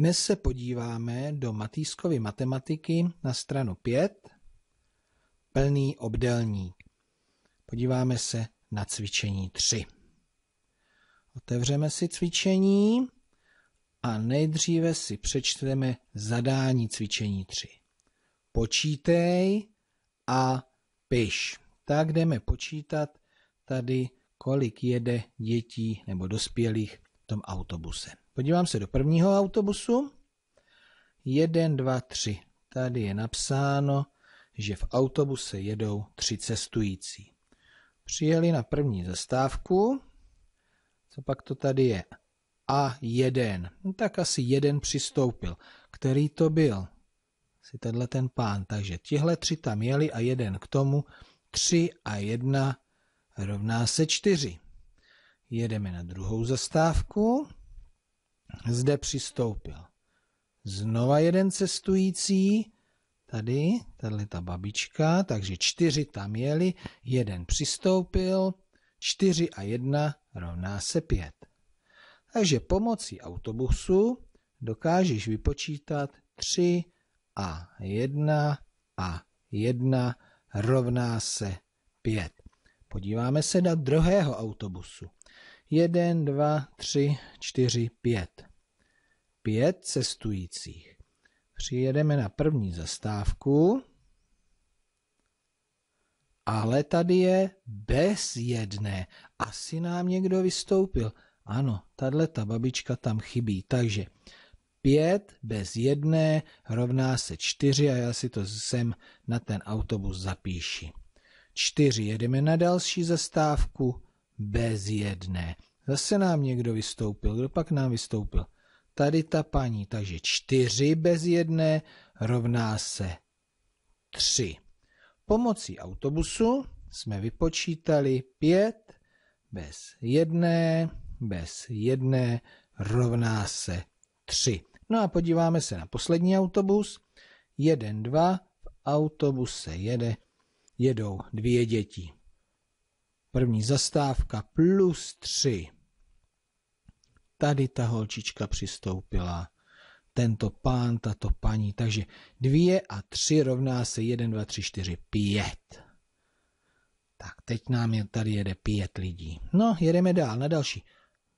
Dnes se podíváme do Matýskovy matematiky na stranu 5, plný obdelník. Podíváme se na cvičení 3. Otevřeme si cvičení a nejdříve si přečteme zadání cvičení 3. Počítej a piš. Tak jdeme počítat tady, kolik jede dětí nebo dospělých v tom autobuse. Podívám se do prvního autobusu. 1, 2, 3. Tady je napsáno, že v autobuse jedou tři cestující. Přijeli na první zastávku. Co pak to tady je? A 1 No, tak asi jeden přistoupil. Který to byl? Si tenhle ten pán. Takže tihle tři tam jeli a jeden k tomu. 3 a 1 rovná se 4. Jedeme na druhou zastávku. Zde přistoupil. Znova jeden cestující, tady, tady ta babička, takže čtyři tam jeli, jeden přistoupil, čtyři a jedna rovná se pět. Takže pomocí autobusu dokážeš vypočítat 3 a 1 a 1 rovná se 5. Podíváme se na druhého autobusu. Jeden, dva, tři, čtyři, pět. Pět cestujících. Přijedeme na první zastávku, ale tady je bez jedné. Asi nám někdo vystoupil. Ano, tahle ta babička tam chybí. Takže pět bez jedné rovná se čtyři a já si to sem na ten autobus zapíši. Čtyři. jedeme na další zastávku, bez jedné. Zase nám někdo vystoupil. Kdo pak nám vystoupil? Tady ta paní. Takže čtyři bez jedné rovná se tři. Pomocí autobusu jsme vypočítali pět bez jedné, bez jedné rovná se tři. No a podíváme se na poslední autobus. Jeden dva v autobuse jede, jedou dvě děti. První zastávka plus tři Tady ta holčička přistoupila. Tento pán, tato paní. Takže dvě a tři rovná se jeden dva tři čtyři pět Tak teď nám je, tady jede pět lidí. No, jedeme dál na další.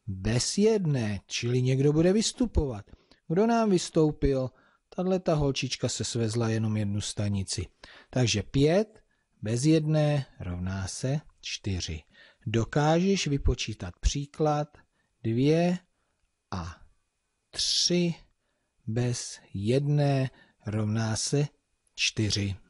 Bez jedné, čili někdo bude vystupovat. Kdo nám vystoupil? Tahle ta holčička se svezla jenom jednu stanici. Takže pět bez jedné rovná se 4. Dokážeš vypočítat příklad 2 a 3 bez 1 rovná se 4.